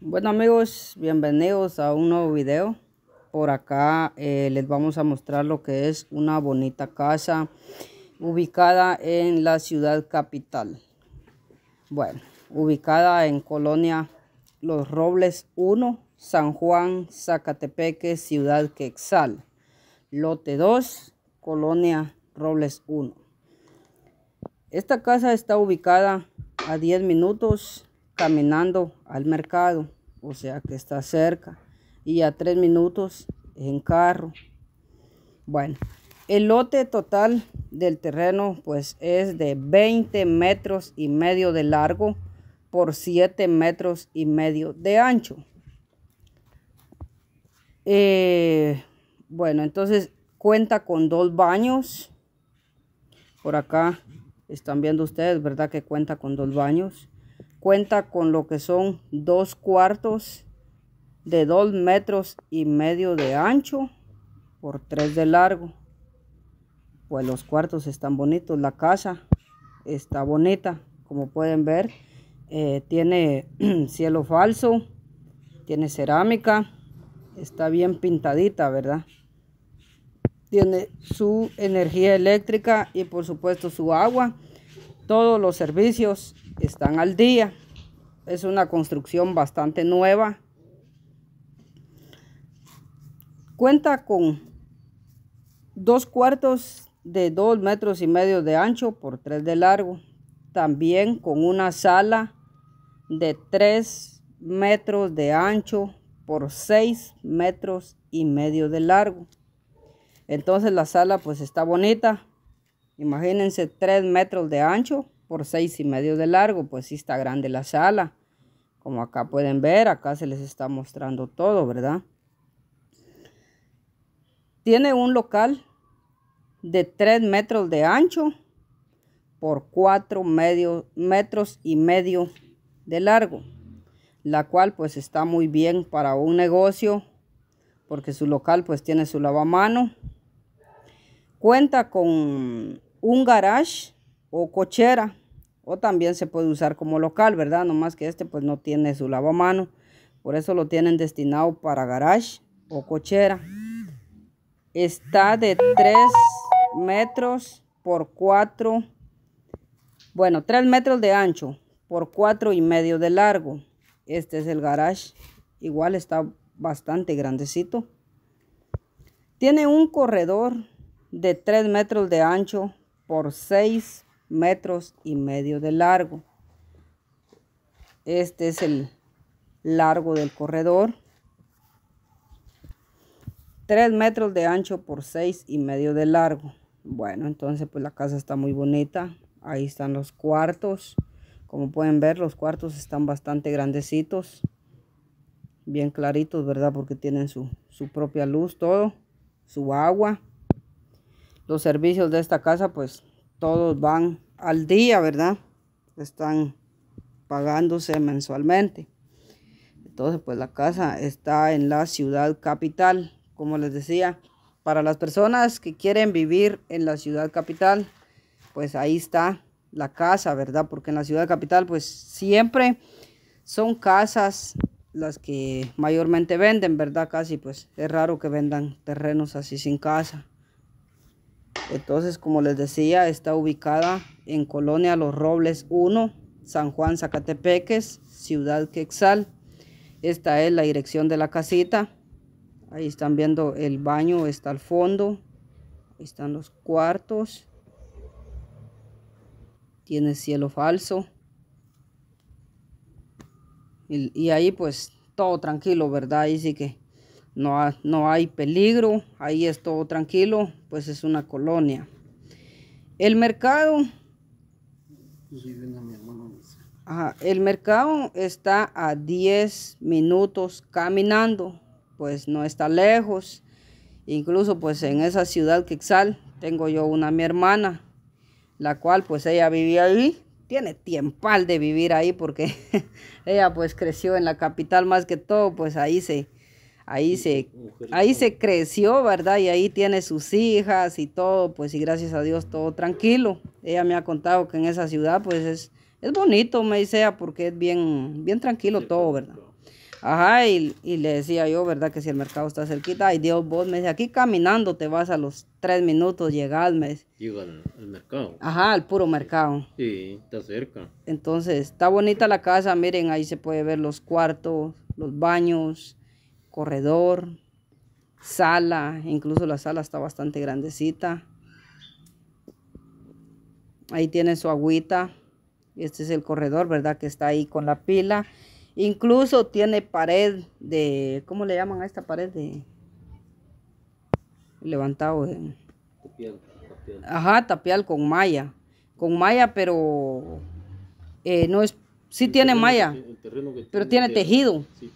Bueno amigos, bienvenidos a un nuevo video. Por acá eh, les vamos a mostrar lo que es una bonita casa ubicada en la ciudad capital. Bueno, ubicada en Colonia Los Robles 1, San Juan, Zacatepeque, Ciudad Quexal. Lote 2, Colonia Robles 1. Esta casa está ubicada a 10 minutos caminando al mercado, o sea que está cerca, y a tres minutos en carro. Bueno, el lote total del terreno pues es de 20 metros y medio de largo por 7 metros y medio de ancho. Eh, bueno, entonces cuenta con dos baños. Por acá están viendo ustedes, ¿verdad? Que cuenta con dos baños. Cuenta con lo que son dos cuartos de dos metros y medio de ancho por tres de largo. Pues los cuartos están bonitos, la casa está bonita, como pueden ver. Eh, tiene cielo falso, tiene cerámica, está bien pintadita, ¿verdad? Tiene su energía eléctrica y por supuesto su agua, todos los servicios están al día. Es una construcción bastante nueva. Cuenta con dos cuartos de dos metros y medio de ancho por tres de largo. También con una sala de tres metros de ancho por seis metros y medio de largo. Entonces la sala pues está bonita. Imagínense tres metros de ancho por seis y medio de largo, pues sí está grande la sala. Como acá pueden ver, acá se les está mostrando todo, ¿verdad? Tiene un local de tres metros de ancho por cuatro metros y medio de largo, la cual pues está muy bien para un negocio porque su local pues tiene su lavamano. Cuenta con un garage o cochera o también se puede usar como local, ¿verdad? Nomás que este pues no tiene su lavamano, por eso lo tienen destinado para garage o cochera. Está de 3 metros por 4, bueno, 3 metros de ancho por 4 y medio de largo. Este es el garage, igual está bastante grandecito. Tiene un corredor de 3 metros de ancho por 6 metros y medio de largo. Este es el largo del corredor. 3 metros de ancho por 6 y medio de largo. Bueno, entonces pues la casa está muy bonita. Ahí están los cuartos. Como pueden ver, los cuartos están bastante grandecitos. Bien claritos, ¿verdad? Porque tienen su, su propia luz, todo. Su agua. Los servicios de esta casa pues todos van al día, ¿verdad? Están pagándose mensualmente. Entonces, pues la casa está en la ciudad capital, como les decía. Para las personas que quieren vivir en la ciudad capital, pues ahí está la casa, ¿verdad? Porque en la ciudad capital, pues siempre son casas las que mayormente venden, ¿verdad? Casi, pues es raro que vendan terrenos así sin casa. Entonces, como les decía, está ubicada en Colonia Los Robles 1, San Juan Zacatepeques, Ciudad Quexal. Esta es la dirección de la casita. Ahí están viendo el baño, está al fondo. Ahí están los cuartos. Tiene cielo falso. Y, ahí pues todo tranquilo, ¿verdad? Ahí sí que no, hay peligro, ahí es todo tranquilo, pues es una colonia. El mercado... el mercado está a 10 minutos caminando, pues no está lejos. Incluso pues en esa ciudad Quetzal... tengo yo una mi hermana, la cual pues ella vivía ahí, tiene tiempal de vivir ahí porque ella pues creció en la capital más que todo, pues ahí se, ahí se, ahí se creció, ¿verdad? Y ahí tiene sus hijas y todo, pues y gracias a Dios todo tranquilo. Ella me ha contado que en esa ciudad pues es, es bonito, me dice porque es bien, bien tranquilo todo, pues, ¿verdad? Ajá, y, le decía yo, ¿verdad? Que si el mercado está cerquita, ay Dios, vos me dice, aquí caminando te vas a los tres minutos, llegar, me dice. Llega al, al, mercado. Ajá, al puro mercado. Sí, está cerca. Entonces, está bonita la casa, miren, ahí se puede ver los cuartos, los baños, corredor, sala, incluso la sala está bastante grandecita. Ahí tiene su agüita. Este es el corredor, ¿verdad? Que está ahí con la pila. Incluso tiene pared de, ¿cómo le llaman a esta pared? De levantado. De, eh. tapial, tapial. Ajá, tapial con malla. Con malla, pero eh, no es, sí, tiene malla, pero tiene, tiene tejido. Sí.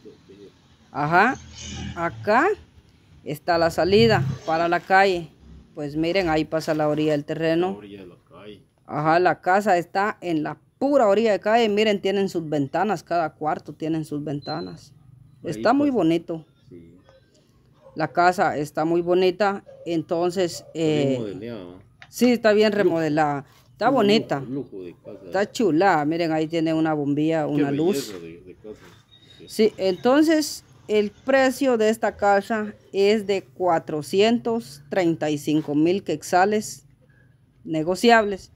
Ajá, acá está la salida para la calle. Pues miren, ahí pasa la orilla del terreno. La orilla de la calle. Ajá, la casa está en la pura orilla de calle. Miren, tienen sus ventanas, cada cuarto tienen sus ventanas. está muy pues. bonito. La casa está muy bonita, entonces... Eh, Sí, está bien remodelada. Está bonita. ¿eh? Está chula. Miren, ahí tiene una bombilla, una luz. Sí, entonces el precio de esta casa es de 435 mil quetzales negociables.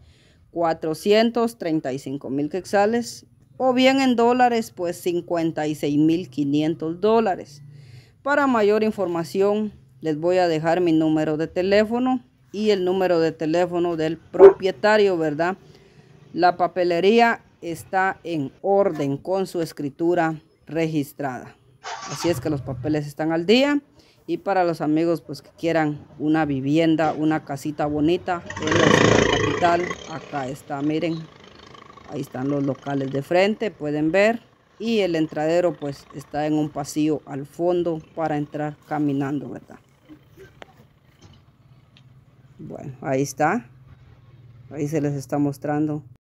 435 mil quetzales o bien en dólares pues 56 mil 500 dólares. Para mayor información les voy a dejar mi número de teléfono y el número de teléfono del propietario, ¿verdad? La papelería está en orden con su escritura registrada. Así es que los papeles están al día. Y para los amigos pues que quieran una vivienda, una casita bonita en la capital, acá está, miren. Ahí están los locales de frente, pueden ver. Y el entradero pues está en un pasillo al fondo para entrar caminando, ¿verdad? Bueno, ahí está. Ahí se les está mostrando